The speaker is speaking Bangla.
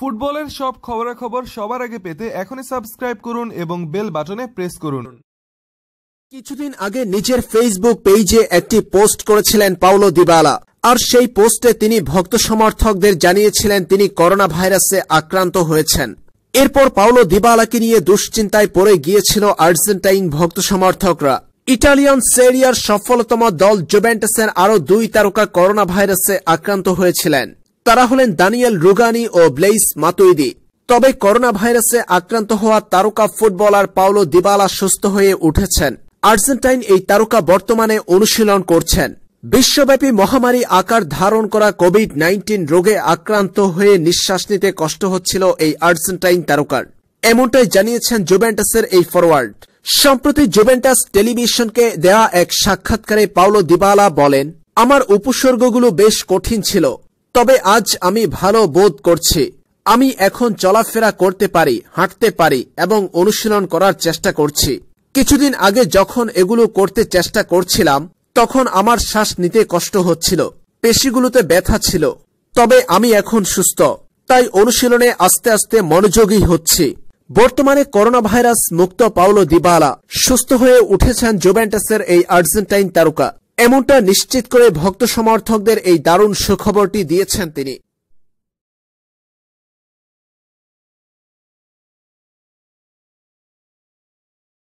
ফুটবলের সব খবরাখবর সবার আগে পেতে এখনই সাবস্ক্রাইব করুন এবং বেল বাটনে প্রেস করুন কিছুদিন আগে নিজের ফেসবুক পেজে একটি পোস্ট করেছিলেন পাওলো দিবালা আর সেই পোস্টে তিনি ভক্ত সমর্থকদের জানিয়েছিলেন তিনি করোনা ভাইরাসে আক্রান্ত হয়েছেন এরপর পাওলো দিবালাকে নিয়ে দুশ্চিন্তায় পড়ে গিয়েছিল আর্জেন্টাইন ভক্ত সমর্থকরা ইটালিয়ান সেরিয়ার সফলতম দল জোভেন্টাসের আরও দুই তারকা করোনা ভাইরাসে আক্রান্ত হয়েছিলেন তারা হলেন দানিয়েল রুগানি ও ব্লেইস মাতুইদি তবে করোনা ভাইরাসে আক্রান্ত হওয়া তারকা ফুটবলার পাওলো দিবালা সুস্থ হয়ে উঠেছেন আর্জেন্টাইন এই তারকা বর্তমানে অনুশীলন করছেন বিশ্বব্যাপী মহামারী আকার ধারণ করা কোভিড নাইন্টিন রোগে আক্রান্ত হয়ে নিঃশ্বাস নিতে কষ্ট হচ্ছিল এই আর্জেন্টাইন তারকার এমনটাই জানিয়েছেন জুভেন্টাসের এই ফরওয়ার্ড সম্প্রতি জুভেন্টাস টেলিভিশনকে দেয়া এক সাক্ষাৎকারে পাওলো দিবালা বলেন আমার উপসর্গগুলো বেশ কঠিন ছিল তবে আজ আমি ভালো বোধ করছি আমি এখন চলাফেরা করতে পারি হাঁটতে পারি এবং অনুশীলন করার চেষ্টা করছি কিছুদিন আগে যখন এগুলো করতে চেষ্টা করছিলাম তখন আমার শ্বাস নিতে কষ্ট হচ্ছিল পেশিগুলোতে ব্যথা ছিল তবে আমি এখন সুস্থ তাই অনুশীলনে আস্তে আস্তে মনোযোগী হচ্ছি বর্তমানে করোনা ভাইরাস মুক্ত পাওলো দিবালা সুস্থ হয়ে উঠেছেন জুভেন্টাসের এই আর্জেন্টাইন তারকা এমনটা নিশ্চিত করে ভক্ত সমর্থকদের এই দারুণ সুখবরটি দিয়েছেন তিনি